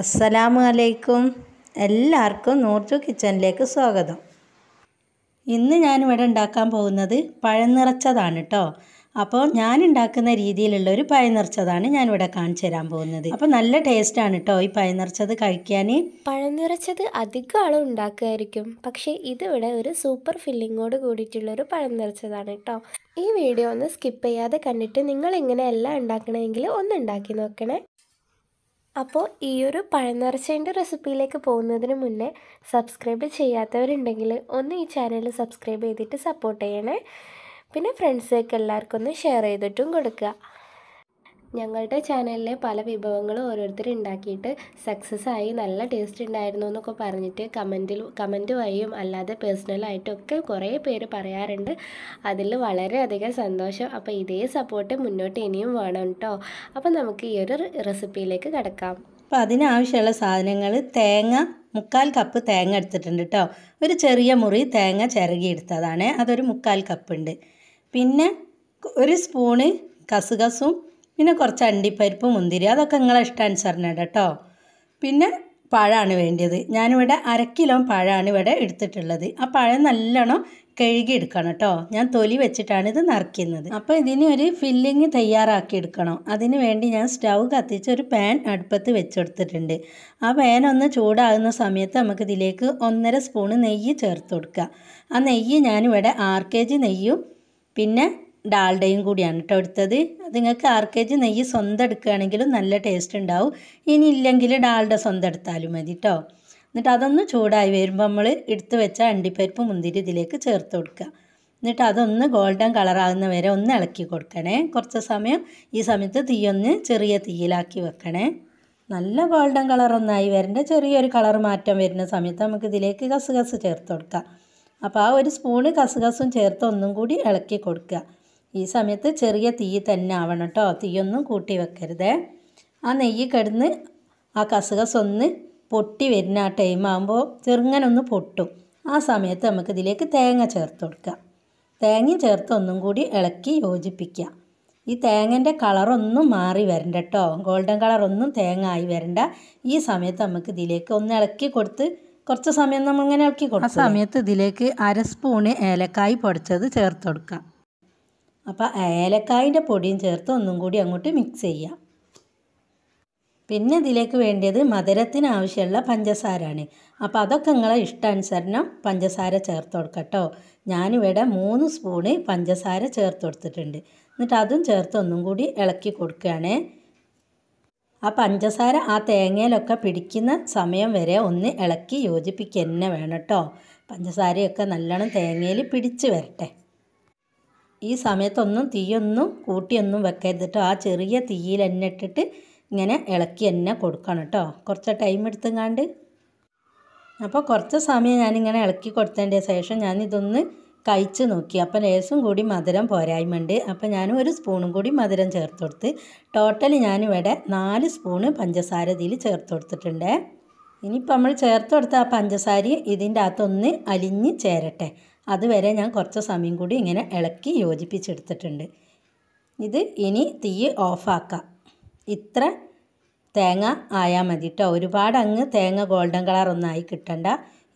അസ്സലാമു അലൈക്കും എല്ലാവർക്കും നൂർജു കിച്ചണിലേക്ക് സ്വാഗതം ഇന്ന് ഞാനിവിടെ ഉണ്ടാക്കാൻ പോകുന്നത് പഴം നിറച്ചതാണ് കേട്ടോ അപ്പോൾ ഞാൻ ഉണ്ടാക്കുന്ന രീതിയിലുള്ള ഒരു പഴം നിറച്ചതാണ് ഞാനിവിടെ കാണിച്ചു തരാൻ പോകുന്നത് അപ്പോൾ നല്ല ടേസ്റ്റ് ആണ് കേട്ടോ ഈ പഴം നിറച്ചത് കഴിക്കാൻ പഴം നിറച്ചത് അധികം ആളും ഉണ്ടാക്കുമായിരിക്കും പക്ഷേ ഇതിവിടെ ഒരു സൂപ്പർ ഫില്ലിങ്ങോട് കൂടിയിട്ടുള്ളൊരു ഒരു പഴം നിറച്ചതാണ് കേട്ടോ ഈ വീഡിയോ ഒന്ന് സ്കിപ്പ് ചെയ്യാതെ കണ്ടിട്ട് നിങ്ങൾ ഇങ്ങനെ എല്ലാം ഉണ്ടാക്കണമെങ്കിൽ ഒന്ന് ഉണ്ടാക്കി നോക്കണേ അപ്പോൾ ഈ ഒരു പഴനിറച്ചേൻ്റെ റെസിപ്പിയിലേക്ക് പോകുന്നതിന് മുന്നേ സബ്സ്ക്രൈബ് ചെയ്യാത്തവരുണ്ടെങ്കിൽ ഒന്ന് ഈ ചാനൽ സബ്സ്ക്രൈബ് ചെയ്തിട്ട് സപ്പോർട്ട് ചെയ്യണേ പിന്നെ ഫ്രണ്ട്സൊക്കെ എല്ലാവർക്കും ഒന്ന് ഷെയർ ചെയ്തിട്ടും കൊടുക്കുക ഞങ്ങളുടെ ചാനലിലെ പല വിഭവങ്ങളും ഓരോരുത്തർ ഉണ്ടാക്കിയിട്ട് സക്സസ് ആയി നല്ല ടേസ്റ്റ് ഉണ്ടായിരുന്നു എന്നൊക്കെ പറഞ്ഞിട്ട് കമൻറ്റിൽ കമൻറ്റ് വഴിയും അല്ലാതെ പേഴ്സണലായിട്ടൊക്കെ കുറേ പേര് പറയാറുണ്ട് അതിൽ വളരെയധികം സന്തോഷം അപ്പോൾ ഇതേ സപ്പോർട്ട് മുന്നോട്ട് ഇനിയും വേണം കേട്ടോ അപ്പോൾ നമുക്ക് ഈ ഒരു റെസിപ്പിയിലേക്ക് കിടക്കാം അപ്പോൾ അതിനാവശ്യമുള്ള സാധനങ്ങൾ തേങ്ങ മുക്കാൽ കപ്പ് തേങ്ങ എടുത്തിട്ടുണ്ട് കേട്ടോ ഒരു ചെറിയ മുറി തേങ്ങ ചിരകിയെടുത്തതാണ് അതൊരു മുക്കാൽ കപ്പ് ഉണ്ട് പിന്നെ ഒരു സ്പൂണ് കസുകസും പിന്നെ കുറച്ച് അണ്ടിപ്പരിപ്പ് മുന്തിരി അതൊക്കെ നിങ്ങളെ ഇഷ്ടാനുസരണം കേട്ടോ പിന്നെ പഴമാണ് വേണ്ടത് ഞാനിവിടെ അരക്കിലോ കിലോ പഴമാണ് ഇവിടെ എടുത്തിട്ടുള്ളത് ആ പഴം നല്ലോണം കഴുകി എടുക്കണം കേട്ടോ ഞാൻ തൊലി വെച്ചിട്ടാണ് ഇത് നിറയ്ക്കുന്നത് അപ്പോൾ ഇതിന് ഒരു ഫില്ലിങ് തയ്യാറാക്കി എടുക്കണം അതിന് വേണ്ടി ഞാൻ സ്റ്റൗ കത്തിച്ച് ഒരു പാൻ അടുപ്പത്ത് വെച്ചെടുത്തിട്ടുണ്ട് ആ പാൻ ഒന്ന് ചൂടാകുന്ന സമയത്ത് നമുക്ക് ഇതിലേക്ക് ഒന്നര സ്പൂണ് നെയ്യ് ചേർത്ത് കൊടുക്കുക ആ നെയ്യ് ഞാനിവിടെ ആറ് കെ ജി നെയ്യും പിന്നെ ഡാൽഡയും കൂടിയാണ് കേട്ടോ എടുത്തത് അത് നിങ്ങൾക്ക് ആർ കെ ജി നെയ്യ് സ്വന്തം എടുക്കുകയാണെങ്കിലും നല്ല ടേസ്റ്റ് ഉണ്ടാവും ഇനി ഇല്ലെങ്കിൽ ഡാൽഡ സ്വന്തം എടുത്താലും മതി കേട്ടോ എന്നിട്ട് അതൊന്ന് ചൂടായി വരുമ്പോൾ നമ്മൾ എടുത്ത് വെച്ച അണ്ടിപ്പരിപ്പ് മുന്തിരി ഇതിലേക്ക് ചേർത്ത് കൊടുക്കുക എന്നിട്ട് അതൊന്ന് ഗോൾഡൻ കളറാകുന്ന വരെ ഒന്ന് ഇളക്കി കൊടുക്കണേ കുറച്ച് സമയം ഈ സമയത്ത് തീയൊന്ന് ചെറിയ തീയിലാക്കി വെക്കണേ നല്ല ഗോൾഡൻ കളറൊന്നായി വരേണ്ട ചെറിയൊരു കളർ മാറ്റം വരുന്ന സമയത്ത് നമുക്ക് ഇതിലേക്ക് കസുകസ് ചേർത്ത് കൊടുക്കാം അപ്പോൾ ആ ഒരു സ്പൂണ് കസുകസും ചേർത്ത് ഒന്നും കൂടി ഇളക്കി കൊടുക്കുക ഈ സമയത്ത് ചെറിയ തീ തന്നെ ആവണം കേട്ടോ തീയൊന്നും കൂട്ടി വെക്കരുതേ ആ നെയ്യ് കിടന്ന് ആ കസുകസ് ഒന്ന് പൊട്ടി വരുന്ന ആ ടൈം ആകുമ്പോൾ ചെറുങ്ങനൊന്ന് പൊട്ടും ആ സമയത്ത് നമുക്ക് ഇതിലേക്ക് തേങ്ങ ചേർത്ത് കൊടുക്കാം തേങ്ങയും ചേർത്ത് ഒന്നും കൂടി ഇളക്കി യോജിപ്പിക്കുക ഈ തേങ്ങൻ്റെ കളറൊന്നും മാറി വരണ്ട കേട്ടോ ഗോൾഡൻ കളറൊന്നും തേങ്ങ ആയി വരണ്ട ഈ സമയത്ത് നമുക്ക് ഇതിലേക്ക് ഒന്ന് ഇളക്കി കൊടുത്ത് കുറച്ച് സമയം നമ്മൾ ഇങ്ങനെ ഇളക്കി കൊടുക്കുക ആ സമയത്ത് ഇതിലേക്ക് അര സ്പൂണ് ഏലക്കായി പൊടിച്ചത് ചേർത്ത് കൊടുക്കാം അപ്പോൾ ഏലക്കായിൻ്റെ പൊടിയും ചേർത്ത് ഒന്നും കൂടി അങ്ങോട്ട് മിക്സ് ചെയ്യാം പിന്നെ ഇതിലേക്ക് വേണ്ടത് മധുരത്തിന് ആവശ്യമുള്ള പഞ്ചസാരയാണ് അപ്പോൾ അതൊക്കെ നിങ്ങളെ ഇഷ്ടാനുസരണം പഞ്ചസാര ചേർത്ത് കൊടുക്കട്ടോ ഞാനിവിടെ മൂന്ന് സ്പൂണ് പഞ്ചസാര ചേർത്ത് കൊടുത്തിട്ടുണ്ട് എന്നിട്ട് അതും ചേർത്ത് ഒന്നും കൂടി ഇളക്കി കൊടുക്കുകയാണ് ആ പഞ്ചസാര ആ തേങ്ങയിലൊക്കെ പിടിക്കുന്ന സമയം വരെ ഒന്ന് ഇളക്കി യോജിപ്പിക്കുക തന്നെ വേണം കേട്ടോ പഞ്ചസാരയൊക്കെ നല്ലോണം തേങ്ങയിൽ പിടിച്ച് വരട്ടെ ഈ സമയത്തൊന്നും തീയൊന്നും കൂട്ടിയൊന്നും വെക്കരുത് കേട്ടോ ആ ചെറിയ തീയിൽ തന്നെ ഇട്ടിട്ട് ഇങ്ങനെ ഇളക്കി എണ്ണ കൊടുക്കണം കേട്ടോ കുറച്ച് ടൈം എടുത്തുങ്ങാണ്ട് അപ്പോൾ കുറച്ച് സമയം ഞാനിങ്ങനെ ഇളക്കി കൊടുത്തതിൻ്റെ ശേഷം ഞാനിതൊന്ന് കഴിച്ച് നോക്കി അപ്പം ലേസും കൂടി മധുരം ഉണ്ട് അപ്പം ഞാൻ ഒരു സ്പൂണും കൂടി മധുരം ചേർത്ത് കൊടുത്ത് ടോട്ടൽ ഞാനിവിടെ നാല് സ്പൂണ് പഞ്ചസാര ഇതിൽ ചേർത്ത് കൊടുത്തിട്ടുണ്ട് ഇനിയിപ്പോൾ നമ്മൾ ചേർത്ത് കൊടുത്ത ആ പഞ്ചസാര ഇതിൻ്റെ അകത്തൊന്ന് അലിഞ്ഞ് ചേരട്ടെ അതുവരെ ഞാൻ കുറച്ച് സമയം കൂടി ഇങ്ങനെ ഇളക്കി യോജിപ്പിച്ചെടുത്തിട്ടുണ്ട് ഇത് ഇനി തീ ഓഫാക്കാം ഇത്ര തേങ്ങ ആയാൽ മതി കേട്ടോ ഒരുപാട് അങ്ങ് തേങ്ങ ഗോൾഡൻ കളർ ഒന്നായി കിട്ടണ്ട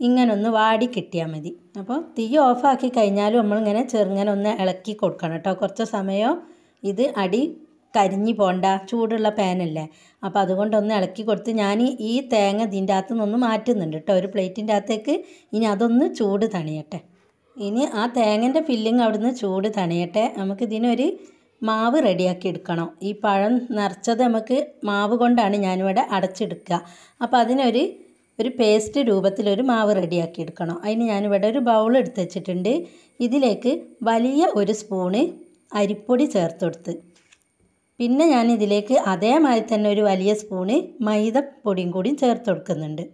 ഇങ്ങനൊന്ന് ഒന്ന് വാടി കിട്ടിയാൽ മതി അപ്പോൾ തീ ഓഫാക്കി കഴിഞ്ഞാലും നമ്മളിങ്ങനെ ചെറുങ്ങനെ ഒന്ന് ഇളക്കി കൊടുക്കണം കേട്ടോ കുറച്ച് സമയം ഇത് അടി കരിഞ്ഞു പോണ്ട ചൂടുള്ള പാനല്ലേ അപ്പോൾ അതുകൊണ്ടൊന്ന് ഇളക്കി കൊടുത്ത് ഞാൻ ഈ തേങ്ങ ഇതിൻ്റെ അകത്തുനിന്നൊന്ന് മാറ്റുന്നുണ്ട് കേട്ടോ ഒരു പ്ലേറ്റിൻ്റെ അകത്തേക്ക് ഇനി അതൊന്ന് ചൂട് തണിയട്ടെ ഇനി ആ തേങ്ങൻ്റെ ഫില്ലിങ് അവിടുന്ന് ചൂട് തണിയട്ടെ നമുക്ക് ഇതിനൊരു മാവ് റെഡിയാക്കി എടുക്കണം ഈ പഴം നിറച്ചത് നമുക്ക് മാവ് കൊണ്ടാണ് ഞാനിവിടെ അടച്ചെടുക്കുക അപ്പോൾ അതിനൊരു ഒരു പേസ്റ്റ് രൂപത്തിലൊരു മാവ് റെഡിയാക്കി എടുക്കണം അതിന് ഞാനിവിടെ ഒരു ബൗൾ എടുത്ത് വെച്ചിട്ടുണ്ട് ഇതിലേക്ക് വലിയ ഒരു സ്പൂണ് അരിപ്പൊടി ചേർത്ത് കൊടുത്ത് പിന്നെ ഞാൻ ഇതിലേക്ക് അതേമാതിരി തന്നെ ഒരു വലിയ സ്പൂണ് മൈദപ്പൊടിയും കൂടി ചേർത്ത് കൊടുക്കുന്നുണ്ട്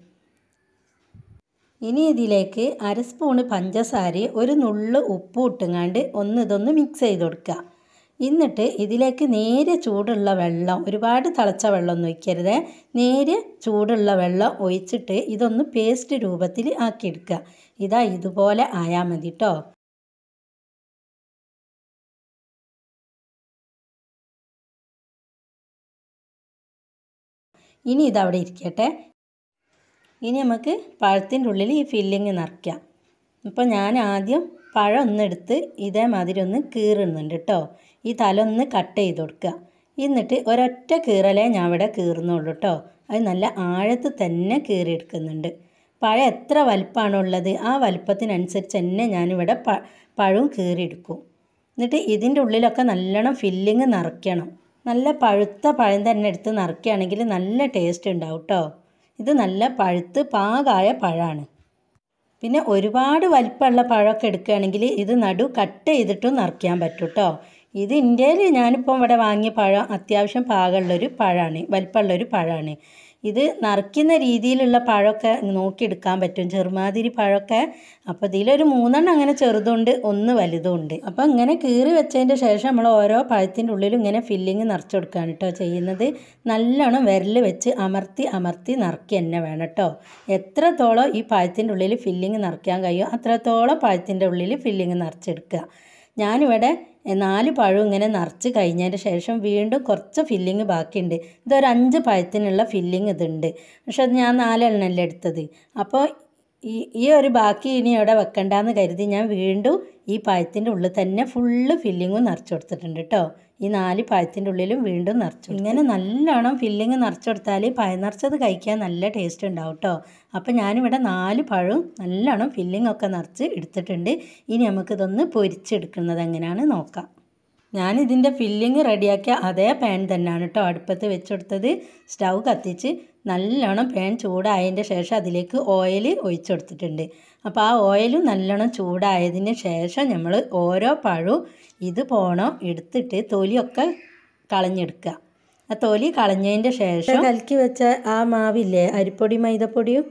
ഇനി ഇതിലേക്ക് അര സ്പൂണ് പഞ്ചസാര ഒരു നുള്ളു ഉപ്പും ഇട്ടുങ്ങാണ്ട് ഒന്ന് ഇതൊന്ന് മിക്സ് ചെയ്ത് കൊടുക്കുക എന്നിട്ട് ഇതിലേക്ക് നേരെ ചൂടുള്ള വെള്ളം ഒരുപാട് തിളച്ച വെള്ളമൊന്നും ഒഴിക്കരുത് നേരെ ചൂടുള്ള വെള്ളം ഒഴിച്ചിട്ട് ഇതൊന്ന് പേസ്റ്റ് രൂപത്തിൽ ആക്കിയെടുക്കുക ഇതാ ഇതുപോലെ ആയാൽ മതി കേട്ടോ ഇനി ഇതവിടെ ഇരിക്കട്ടെ ഇനി നമുക്ക് പഴത്തിൻ്റെ ഉള്ളിൽ ഈ ഫില്ലിങ് നിറയ്ക്കാം അപ്പോൾ ഞാൻ ആദ്യം പഴം ഒന്ന് എടുത്ത് ഇതേമാതിരി ഒന്ന് കീറുന്നുണ്ട് കേട്ടോ ഈ തല ഒന്ന് കട്ട് ചെയ്ത് കൊടുക്കുക എന്നിട്ട് ഒരൊറ്റ കീറലേ ഞാൻ ഇവിടെ കീറുന്നുള്ളൂ കേട്ടോ അത് നല്ല ആഴത്ത് തന്നെ കീറിയെടുക്കുന്നുണ്ട് പഴം എത്ര വലിപ്പമാണുള്ളത് ആ വലുപ്പത്തിനനുസരിച്ച് തന്നെ ഞാനിവിടെ പ പഴവും കീറിയെടുക്കും എന്നിട്ട് ഇതിൻ്റെ ഉള്ളിലൊക്കെ നല്ലോണം ഫില്ലിങ് നിറയ്ക്കണം നല്ല പഴുത്ത പഴം തന്നെ എടുത്ത് നിറയ്ക്കുകയാണെങ്കിൽ നല്ല ടേസ്റ്റ് ഉണ്ടാവും കേട്ടോ ഇത് നല്ല പഴുത്ത് പാകായ പഴമാണ് പിന്നെ ഒരുപാട് വലിപ്പമുള്ള പഴമൊക്കെ എടുക്കുകയാണെങ്കിൽ ഇത് നടു കട്ട് ചെയ്തിട്ടും നിറയ്ക്കാൻ പറ്റും കേട്ടോ ഇത് ഇന്ത്യയിൽ ഞാനിപ്പോൾ ഇവിടെ വാങ്ങിയ പഴം അത്യാവശ്യം പാകമുള്ളൊരു പഴമാണ് വലിപ്പമുള്ളൊരു പഴമാണ് ഇത് നിറയ്ക്കുന്ന രീതിയിലുള്ള പഴമൊക്കെ നോക്കിയെടുക്കാൻ പറ്റും ചെറുമാതിരി പഴമൊക്കെ അപ്പോൾ ഇതിലൊരു മൂന്നെണ്ണം അങ്ങനെ ചെറുതുണ്ട് ഒന്ന് വലുതുണ്ട് അപ്പോൾ ഇങ്ങനെ കീറി വെച്ചതിൻ്റെ ശേഷം നമ്മൾ ഓരോ പഴത്തിൻ്റെ ഉള്ളിലും ഇങ്ങനെ ഫില്ലിങ് നിറച്ച് കൊടുക്കുകയാണ് കേട്ടോ ചെയ്യുന്നത് നല്ലോണം വിരൽ വെച്ച് അമർത്തി അമർത്തി നിറക്കി തന്നെ വേണം കേട്ടോ എത്രത്തോളം ഈ പഴത്തിൻ്റെ ഉള്ളിൽ ഫില്ലിങ് നിറയ്ക്കാൻ കഴിയുമോ അത്രത്തോളം പഴത്തിൻ്റെ ഉള്ളിൽ ഫില്ലിങ് നിറച്ചെടുക്കുക ഞാനിവിടെ നാല് പഴം ഇങ്ങനെ നിറച്ച് കഴിഞ്ഞതിന് ശേഷം വീണ്ടും കുറച്ച് ഫില്ലിങ് ബാക്കിയുണ്ട് ഇതൊരു അഞ്ച് പഴത്തിനുള്ള ഫില്ലിങ് ഇതുണ്ട് പക്ഷെ അത് ഞാൻ നാലെണ്ണല്ലേ എടുത്തത് അപ്പോൾ ഈ ഈ ഒരു ബാക്കി ഇനി അവിടെ വെക്കണ്ടെന്ന് കരുതി ഞാൻ വീണ്ടും ഈ പഴത്തിൻ്റെ ഉള്ളിൽ തന്നെ ഫുള്ള് ഫില്ലിങ്ങും നിറച്ച് കൊടുത്തിട്ടുണ്ട് കേട്ടോ ഈ നാല് പഴത്തിൻ്റെ ഉള്ളിലും വീണ്ടും നിറച്ചു ഇങ്ങനെ നല്ലോണം ഫില്ലിങ് നിറച്ചെടുത്താൽ പഴം നിറച്ചത് കഴിക്കാൻ നല്ല ടേസ്റ്റ് ഉണ്ടാവും കേട്ടോ അപ്പോൾ ഞാനിവിടെ നാല് പഴവും നല്ലോണം ഫില്ലിംഗ് ഒക്കെ നിറച്ച് എടുത്തിട്ടുണ്ട് ഇനി നമുക്കിതൊന്ന് പൊരിച്ചെടുക്കുന്നത് എങ്ങനെയാണ് നോക്കാം ഞാനിതിൻ്റെ ഫില്ലിങ് റെഡിയാക്കിയ അതേ പാൻ തന്നെയാണ് കേട്ടോ അടുപ്പത്ത് വെച്ചെടുത്തത് സ്റ്റൗ കത്തിച്ച് നല്ലോണം പാൻ ചൂടായതിൻ്റെ ശേഷം അതിലേക്ക് ഓയിൽ ഒഴിച്ചെടുത്തിട്ടുണ്ട് അപ്പോൾ ആ ഓയിൽ നല്ലോണം ചൂടായതിന് ശേഷം നമ്മൾ ഓരോ പഴവും ഇത് പോണോ എടുത്തിട്ട് തൊലിയൊക്കെ കളഞ്ഞെടുക്കുക ആ തൊലി കളഞ്ഞതിൻ്റെ ശേഷം കലക്കി വെച്ച ആ മാവില്ലേ അരിപ്പൊടി മൈദപ്പൊടിയും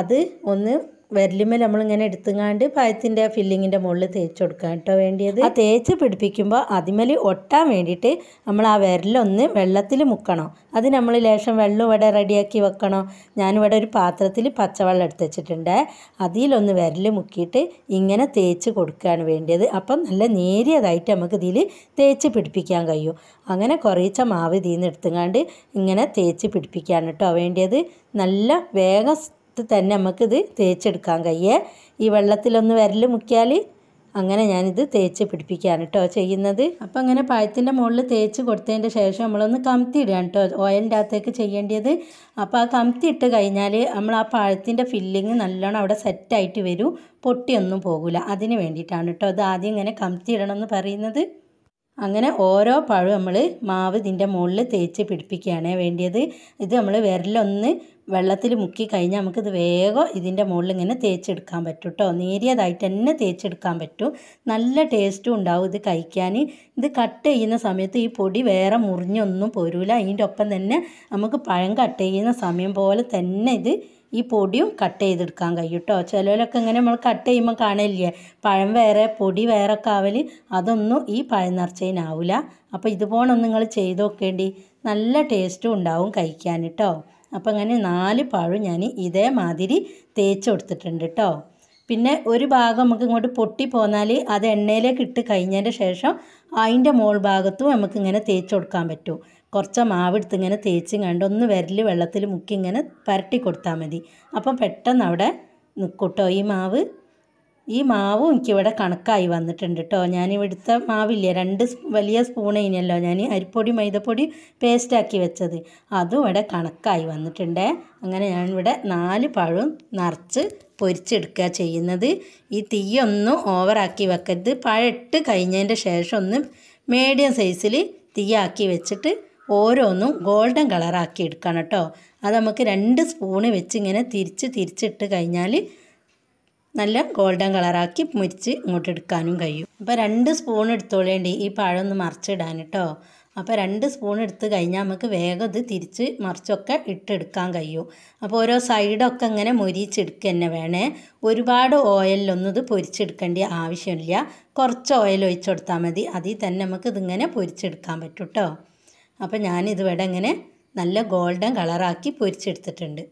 അത് ഒന്ന് വിരലിമ്മൽ നമ്മളിങ്ങനെ എടുത്തുങ്ങാണ്ട് പഴത്തിൻ്റെ ഫില്ലിങ്ങിൻ്റെ മുകളിൽ തേച്ച് കൊടുക്കാം കേട്ടോ വേണ്ടിയത് ആ തേച്ച് പിടിപ്പിക്കുമ്പോൾ അതിമേൽ ഒട്ടാൻ വേണ്ടിയിട്ട് നമ്മൾ ആ വിരലൊന്ന് വെള്ളത്തിൽ മുക്കണം അത് നമ്മൾ ലേശം വെള്ളം ഇവിടെ റെഡിയാക്കി വെക്കണം ഞാനിവിടെ ഒരു പാത്രത്തിൽ പച്ചവെള്ളം എടുത്ത് വെച്ചിട്ടുണ്ട് അതിലൊന്ന് വിരൽ മുക്കിയിട്ട് ഇങ്ങനെ തേച്ച് കൊടുക്കുകയാണ് വേണ്ടിയത് അപ്പം നല്ല നേരിയതായിട്ട് നമുക്ക് ഇതിൽ തേച്ച് പിടിപ്പിക്കാൻ കഴിയും അങ്ങനെ കുറേച്ച മാവ് ഇതിൽ നിന്ന് എടുത്തുങ്ങാണ്ട് ഇങ്ങനെ തേച്ച് പിടിപ്പിക്കുകയാണ് കേട്ടോ വേണ്ടിയത് നല്ല വേഗം എടുത്ത് തന്നെ നമുക്കിത് തേച്ചെടുക്കാൻ കഴിയേ ഈ വെള്ളത്തിലൊന്ന് വരൽ മുക്കിയാൽ അങ്ങനെ ഞാനിത് തേച്ച് പിടിപ്പിക്കുകയാണ് കേട്ടോ ചെയ്യുന്നത് അപ്പോൾ അങ്ങനെ പഴത്തിൻ്റെ മുകളിൽ തേച്ച് കൊടുത്തതിൻ്റെ ശേഷം നമ്മളൊന്ന് കമത്തി ഇടുകയാണ് കേട്ടോ ഓയിലിൻ്റെ അകത്തേക്ക് ചെയ്യേണ്ടത് അപ്പോൾ ആ കമത്തി ഇട്ട് കഴിഞ്ഞാൽ നമ്മൾ ആ പഴത്തിൻ്റെ ഫില്ലിങ് നല്ലോണം അവിടെ സെറ്റായിട്ട് വരും പൊട്ടിയൊന്നും പോകില്ല അതിന് വേണ്ടിയിട്ടാണ് കേട്ടോ അത് ആദ്യം ഇങ്ങനെ കമത്തി ഇടണമെന്ന് പറയുന്നത് അങ്ങനെ ഓരോ പഴം നമ്മൾ മാവ് ഇതിൻ്റെ മുകളിൽ തേച്ച് പിടിപ്പിക്കുകയാണ് വേണ്ടിയത് ഇത് നമ്മൾ വിരലൊന്ന് വെള്ളത്തിൽ മുക്കി കഴിഞ്ഞാൽ നമുക്കിത് വേഗം ഇതിൻ്റെ മുകളിൽ ഇങ്ങനെ തേച്ചെടുക്കാൻ പറ്റും കേട്ടോ നേരിയതായിട്ട് തന്നെ തേച്ചെടുക്കാൻ പറ്റും നല്ല ടേസ്റ്റും ഉണ്ടാവും ഇത് കഴിക്കാൻ ഇത് കട്ട് ചെയ്യുന്ന സമയത്ത് ഈ പൊടി വേറെ മുറിഞ്ഞൊന്നും പോരൂല അതിൻ്റെ ഒപ്പം തന്നെ നമുക്ക് പഴം കട്ട് ചെയ്യുന്ന സമയം പോലെ തന്നെ ഇത് ഈ പൊടിയും കട്ട് ചെയ്തെടുക്കാൻ കഴിയും കേട്ടോ ചിലരൊക്കെ ഇങ്ങനെ നമ്മൾ കട്ട് ചെയ്യുമ്പോൾ കാണില്ലേ പഴം വേറെ പൊടി വേറെ കാവൽ അതൊന്നും ഈ പഴം നിറച്ചതിനാവില്ല അപ്പോൾ ഇതുപോലെ ഒന്ന് നിങ്ങൾ ചെയ്ത് നോക്കേണ്ടി നല്ല ടേസ്റ്റും ഉണ്ടാവും കഴിക്കാൻ കേട്ടോ അപ്പോൾ അങ്ങനെ നാല് പഴം ഞാൻ ഇതേമാതിരി തേച്ച് കൊടുത്തിട്ടുണ്ട് കേട്ടോ പിന്നെ ഒരു ഭാഗം നമുക്ക് ഇങ്ങോട്ട് പൊട്ടി പോന്നാൽ അത് എണ്ണയിലേക്ക് ഇട്ട് കഴിഞ്ഞതിൻ്റെ ശേഷം അതിൻ്റെ മോൾ ഭാഗത്തും നമുക്കിങ്ങനെ തേച്ച് കൊടുക്കാൻ പറ്റും കുറച്ച് മാവെടുത്ത് ഇങ്ങനെ തേച്ചും കണ്ട് ഒന്ന് വിരൽ വെള്ളത്തിൽ മുക്കി ഇങ്ങനെ പരട്ടി കൊടുത്താൽ മതി അപ്പം പെട്ടെന്ന് അവിടെ നിൽക്കൂട്ടോ ഈ മാവ് ഈ മാവും എനിക്കിവിടെ കണക്കായി വന്നിട്ടുണ്ട് കേട്ടോ ഞാനിവിടുത്തെ മാവില്ലേ രണ്ട് വലിയ സ്പൂൺ ഞാൻ അരിപ്പൊടി മൈദപ്പൊടി പേസ്റ്റാക്കി വെച്ചത് അതും ഇവിടെ കണക്കായി വന്നിട്ടുണ്ട് അങ്ങനെ ഞാനിവിടെ നാല് പഴവും നിറച്ച് പൊരിച്ചെടുക്കുക ചെയ്യുന്നത് ഈ തീയൊന്നും ഓവറാക്കി വെക്കരുത് പഴ ഇട്ട് കഴിഞ്ഞതിൻ്റെ ശേഷം ഒന്ന് മീഡിയം സൈസിൽ തീയാക്കി വെച്ചിട്ട് ഓരോന്നും ഗോൾഡൻ കളറാക്കി എടുക്കണം കേട്ടോ അത് നമുക്ക് രണ്ട് സ്പൂണ് വെച്ച് ഇങ്ങനെ തിരിച്ച് തിരിച്ചിട്ട് കഴിഞ്ഞാൽ നല്ല ഗോൾഡൻ കളറാക്കി മുരിച്ച് ഇങ്ങോട്ട് എടുക്കാനും കഴിയും അപ്പോൾ രണ്ട് സ്പൂൺ എടുത്തോളേണ്ടി ഈ പഴം ഒന്ന് മറിച്ചിടാൻ കേട്ടോ അപ്പോൾ രണ്ട് സ്പൂൺ എടുത്ത് കഴിഞ്ഞാൽ നമുക്ക് വേഗം ഇത് തിരിച്ച് മറിച്ചൊക്കെ ഇട്ടെടുക്കാൻ കഴിയും അപ്പോൾ ഓരോ സൈഡൊക്കെ ഇങ്ങനെ മുരിച്ചെടുക്കുക തന്നെ വേണേ ഒരുപാട് ഓയിലൊന്നും ഇത് പൊരിച്ചെടുക്കേണ്ട ആവശ്യമില്ല കുറച്ച് ഓയിൽ ഒഴിച്ചു കൊടുത്താൽ മതി അതിൽ തന്നെ നമുക്ക് ഇതിങ്ങനെ പൊരിച്ചെടുക്കാൻ പറ്റും കേട്ടോ അപ്പോൾ ഞാനിത് ഇവിടെ ഇങ്ങനെ നല്ല ഗോൾഡൻ കളറാക്കി പൊരിച്ചെടുത്തിട്ടുണ്ട്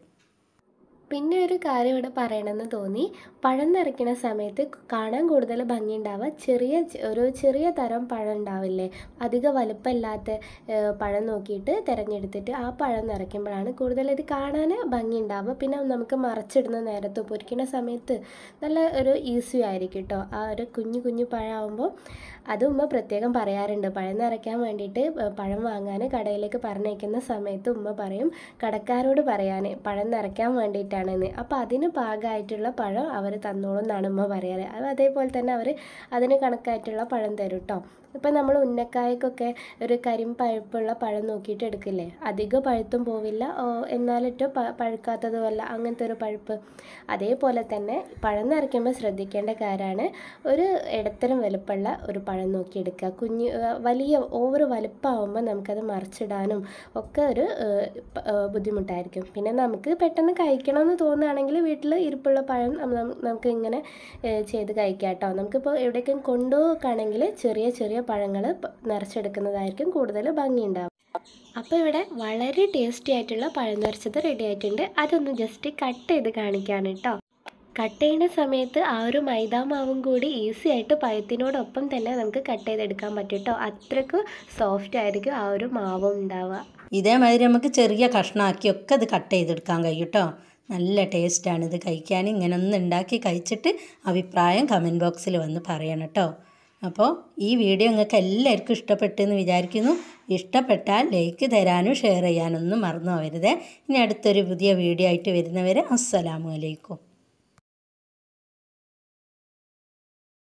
പിന്നെ ഒരു കാര്യം ഇവിടെ പറയണമെന്ന് തോന്നി പഴം നിറയ്ക്കുന്ന സമയത്ത് കാണാൻ കൂടുതൽ ഭംഗി ഉണ്ടാവുക ചെറിയ ഒരു ചെറിയ തരം പഴം ഉണ്ടാവില്ലേ അധിക വലുപ്പമില്ലാത്ത പഴം നോക്കിയിട്ട് തിരഞ്ഞെടുത്തിട്ട് ആ പഴം നിറയ്ക്കുമ്പോഴാണ് കൂടുതൽ ഇത് കാണാൻ ഭംഗി ഉണ്ടാവുക പിന്നെ നമുക്ക് മറച്ചിടുന്ന നേരത്ത് പൊരിക്കുന്ന സമയത്ത് നല്ല ഒരു ഈസി ആയിരിക്കും കേട്ടോ ആ ഒരു കുഞ്ഞു കുഞ്ഞു പഴമാകുമ്പോൾ അതുമ്മ പ്രത്യേകം പറയാറുണ്ട് പഴം നിറയ്ക്കാൻ വേണ്ടിയിട്ട് പഴം വാങ്ങാൻ കടയിലേക്ക് പറഞ്ഞയക്കുന്ന സമയത്ത് ഉമ്മ പറയും കടക്കാരോട് പറയാൻ പഴം നിറയ്ക്കാൻ വേണ്ടിയിട്ട് വേണ്ടിയിട്ടാണെന്ന് അപ്പോൾ അതിന് പാകമായിട്ടുള്ള പഴം അവർ തന്നോളും എന്നാണ് ഉമ്മ പറയാറ് അതേപോലെ തന്നെ അവർ അതിന് കണക്കായിട്ടുള്ള പഴം തരും കേട്ടോ ഇപ്പം നമ്മൾ ഉന്നക്കായക്കൊക്കെ ഒരു കരിം പഴുപ്പുള്ള പഴം നോക്കിയിട്ട് എടുക്കില്ലേ അധികം പഴുത്തും പോവില്ല എന്നാലിട്ടും പ പഴുക്കാത്തതുമല്ല അങ്ങനത്തെ ഒരു പഴുപ്പ് അതേപോലെ തന്നെ പഴം നിറയ്ക്കുമ്പോൾ ശ്രദ്ധിക്കേണ്ട കാര്യമാണ് ഒരു ഇടത്തരം വലുപ്പമുള്ള ഒരു പഴം നോക്കിയെടുക്കുക കുഞ്ഞ് വലിയ ഓവർ വലുപ്പാവുമ്പോൾ നമുക്കത് മറിച്ചിടാനും ഒക്കെ ഒരു ബുദ്ധിമുട്ടായിരിക്കും പിന്നെ നമുക്ക് പെട്ടെന്ന് കഴിക്കണമെന്ന് തോന്നുകയാണെങ്കിൽ വീട്ടിൽ ഇരിപ്പുള്ള പഴം നമുക്ക് ഇങ്ങനെ ചെയ്ത് കഴിക്കാം കേട്ടോ നമുക്കിപ്പോൾ എവിടേക്കും കൊണ്ടുപോകുകയാണെങ്കിൽ ചെറിയ ചെറിയ പഴങ്ങൾ നിറച്ചെടുക്കുന്നതായിരിക്കും കൂടുതൽ ഭംഗിയുണ്ടാവും അപ്പോൾ ഇവിടെ വളരെ ടേസ്റ്റി ആയിട്ടുള്ള പഴം നിറച്ചത് റെഡി ആയിട്ടുണ്ട് അതൊന്ന് ജസ്റ്റ് കട്ട് ചെയ്ത് കാണിക്കാൻ കേട്ടോ കട്ട് ചെയ്യുന്ന സമയത്ത് ആ ഒരു മൈദാമാവും കൂടി ഈസി ആയിട്ട് പഴത്തിനോടൊപ്പം തന്നെ നമുക്ക് കട്ട് ചെയ്തെടുക്കാൻ പറ്റും കേട്ടോ അത്രയ്ക്ക് സോഫ്റ്റ് ആയിരിക്കും ആ ഒരു മാവും ഉണ്ടാവുക ഇതേമാതിരി നമുക്ക് ചെറിയ കഷ്ണമാക്കിയൊക്കെ അത് കട്ട് ചെയ്തെടുക്കാൻ കഴിയും കേട്ടോ നല്ല ടേസ്റ്റാണ് ഇത് കഴിക്കാൻ ഇങ്ങനെ ഒന്ന് ഉണ്ടാക്കി കഴിച്ചിട്ട് അഭിപ്രായം കമൻറ്റ് ബോക്സിൽ വന്ന് പറയണം കേട്ടോ അപ്പോൾ ഈ വീഡിയോ നിങ്ങൾക്ക് എല്ലാവർക്കും ഇഷ്ടപ്പെട്ടെന്ന് വിചാരിക്കുന്നു ഇഷ്ടപ്പെട്ടാൽ ലൈക്ക് തരാനും ഷെയർ ചെയ്യാനൊന്നും മറന്നു പോകരുത് ഇനി അടുത്തൊരു പുതിയ വീഡിയോ ആയിട്ട് വരുന്നവരെ അസ്സലാമലൈക്കും